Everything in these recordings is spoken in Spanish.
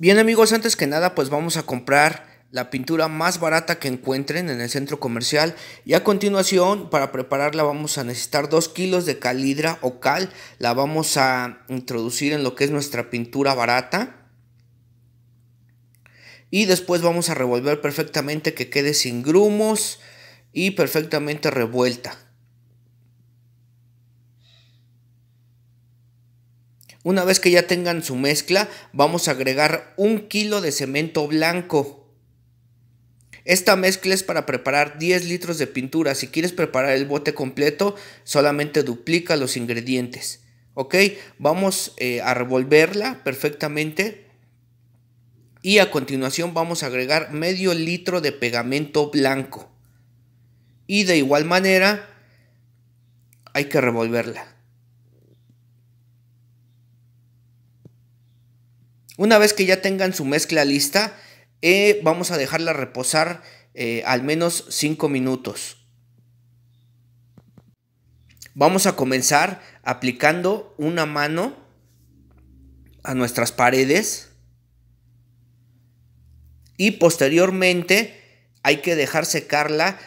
Bien amigos, antes que nada pues vamos a comprar la pintura más barata que encuentren en el centro comercial y a continuación para prepararla vamos a necesitar 2 kilos de calidra o cal la vamos a introducir en lo que es nuestra pintura barata y después vamos a revolver perfectamente que quede sin grumos y perfectamente revuelta Una vez que ya tengan su mezcla, vamos a agregar un kilo de cemento blanco. Esta mezcla es para preparar 10 litros de pintura. Si quieres preparar el bote completo, solamente duplica los ingredientes. Ok, vamos eh, a revolverla perfectamente. Y a continuación vamos a agregar medio litro de pegamento blanco. Y de igual manera hay que revolverla. Una vez que ya tengan su mezcla lista, eh, vamos a dejarla reposar eh, al menos 5 minutos. Vamos a comenzar aplicando una mano a nuestras paredes y posteriormente hay que dejar secarla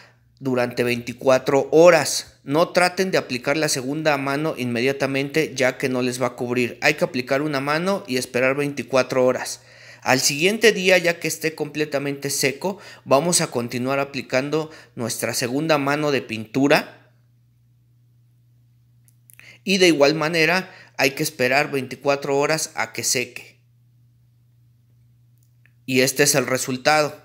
durante 24 horas. No traten de aplicar la segunda mano inmediatamente ya que no les va a cubrir. Hay que aplicar una mano y esperar 24 horas. Al siguiente día, ya que esté completamente seco, vamos a continuar aplicando nuestra segunda mano de pintura. Y de igual manera, hay que esperar 24 horas a que seque. Y este es el resultado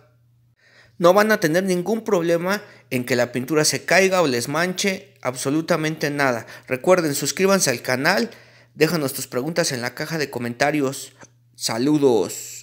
no van a tener ningún problema en que la pintura se caiga o les manche absolutamente nada. Recuerden, suscríbanse al canal, déjanos tus preguntas en la caja de comentarios. Saludos.